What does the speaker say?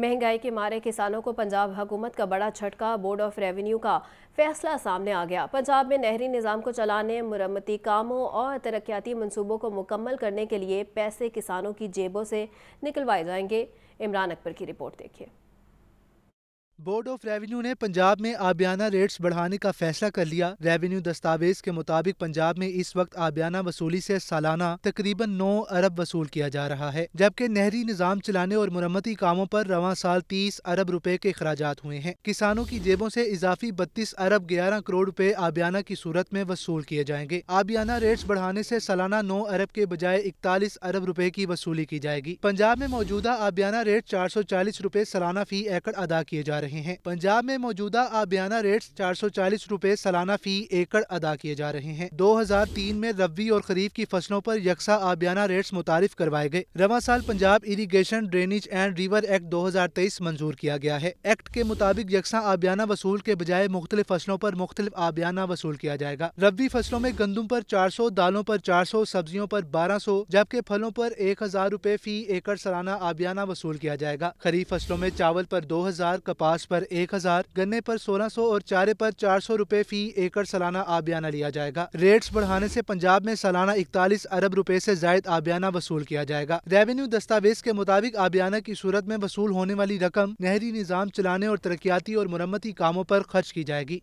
महंगाई के मारे किसानों को पंजाब हुकूमत का बड़ा झटका बोर्ड ऑफ रेवेन्यू का फैसला सामने आ गया पंजाब में नहरी निज़ाम को चलाने मरम्मती कामों और तरक्याती मनसूबों को मुकम्मल करने के लिए पैसे किसानों की जेबों से निकलवाए जाएंगे इमरान अकबर की रिपोर्ट देखिए बोर्ड ऑफ रेवेन्यू ने पंजाब में आबियाना रेट्स बढ़ाने का फैसला कर लिया रेवेन्यू दस्तावेज के मुताबिक पंजाब में इस वक्त आबियाना वसूली से सालाना तकरीबन 9 अरब वसूल किया जा रहा है जबकि नहरी निज़ाम चलाने और मरम्मती कामों पर रवा साल 30 अरब रुपए के अखराज हुए हैं किसानों की जेबों से इजाफी बत्तीस अरब ग्यारह करोड़ रूपए आबियाना की सूरत में वसूल किए जाएंगे आबियाना रेट्स बढ़ाने ऐसी सालाना नौ अरब के बजाय इकतालीस अरब रूपए की वसूली की जाएगी पंजाब में मौजूदा आबियाना रेट चार सौ चालीस सालाना फी एकड़ अदा किए जा रहे रहे हैं पंजाब में मौजूदा आबियाना रेट चार सौ चालीस रूपए सालाना फी एकड़ अदा किए जा रहे हैं दो हजार तीन में रबी और खरीफ की फसलों आरोप यकसा आबियाना रेट्स मुतारफ करवाए गए रवा साल Punjab irrigation drainage and river act दो हजार तेईस मंजूर किया गया है एक्ट के मुताबिक यकसा आबियाना वसूल के बजाय मुख्तलिफ फसलों आरोप मुख्तलि आबियाना वसूल किया जाएगा रबी फसलों में गंदम चार सौ दालों आरोप चार सौ सब्जियों आरोप बारह सौ जबकि फलों पर एक हजार रूपए फी एकड़ सालाना आबियाना वसूल किया जाएगा खरीफ फसलों में चावल पर हजार कपास कपास पर एक हजार गन्ने पर सोलह सौ और चारे पर चार सौ रूपए फी एकड़ सालाना आबियाना लिया जाएगा रेट्स बढ़ाने से पंजाब में सालाना इकतालीस अरब रूपए से जायद आबियाना वसूल किया जाएगा रेवेन्यू दस्तावेज के मुताबिक आबियाना की सूरत में वसूल होने वाली रकम नहरी निज़ाम चलाने और तरक्याती और मरम्मती कामों आरोप खर्च की जाएगी